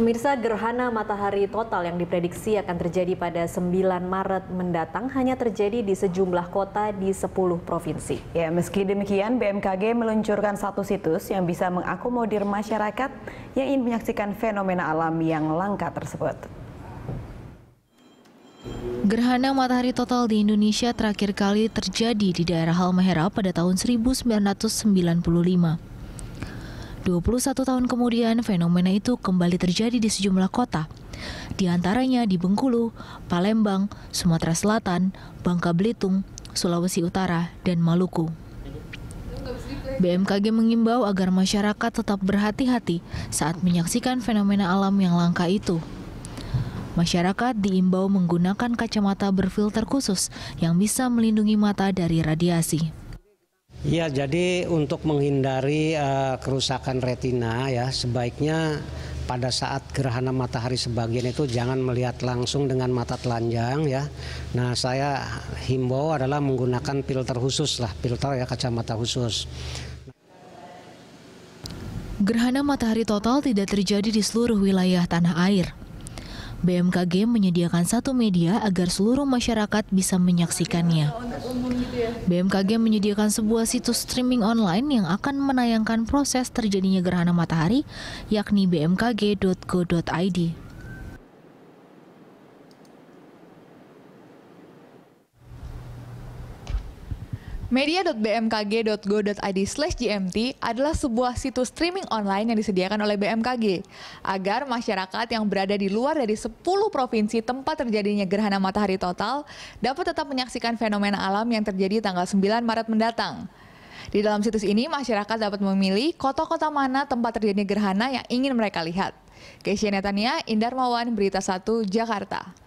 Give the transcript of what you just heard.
Pemirsa gerhana matahari total yang diprediksi akan terjadi pada 9 Maret mendatang hanya terjadi di sejumlah kota di 10 provinsi. Ya, meski demikian BMKG meluncurkan satu situs yang bisa mengakomodir masyarakat yang ingin menyaksikan fenomena alam yang langka tersebut. Gerhana matahari total di Indonesia terakhir kali terjadi di daerah Halmahera pada tahun 1995. 21 tahun kemudian, fenomena itu kembali terjadi di sejumlah kota, di antaranya di Bengkulu, Palembang, Sumatera Selatan, Bangka Belitung, Sulawesi Utara, dan Maluku. BMKG mengimbau agar masyarakat tetap berhati-hati saat menyaksikan fenomena alam yang langka itu. Masyarakat diimbau menggunakan kacamata berfilter khusus yang bisa melindungi mata dari radiasi. Ya, jadi untuk menghindari uh, kerusakan retina ya, sebaiknya pada saat gerhana matahari sebagian itu jangan melihat langsung dengan mata telanjang ya. Nah, saya himbau adalah menggunakan filter khusus lah, filter ya kacamata khusus. Gerhana matahari total tidak terjadi di seluruh wilayah tanah air. BMKG menyediakan satu media agar seluruh masyarakat bisa menyaksikannya. BMKG menyediakan sebuah situs streaming online yang akan menayangkan proses terjadinya gerhana matahari, yakni bmkg.go.id. Media.bmkg.go.id slash GMT adalah sebuah situs streaming online yang disediakan oleh BMKG agar masyarakat yang berada di luar dari 10 provinsi tempat terjadinya gerhana matahari total dapat tetap menyaksikan fenomena alam yang terjadi tanggal 9 Maret mendatang. Di dalam situs ini, masyarakat dapat memilih kota-kota mana tempat terjadinya gerhana yang ingin mereka lihat. Keisha Netania, Indar Berita 1, Jakarta.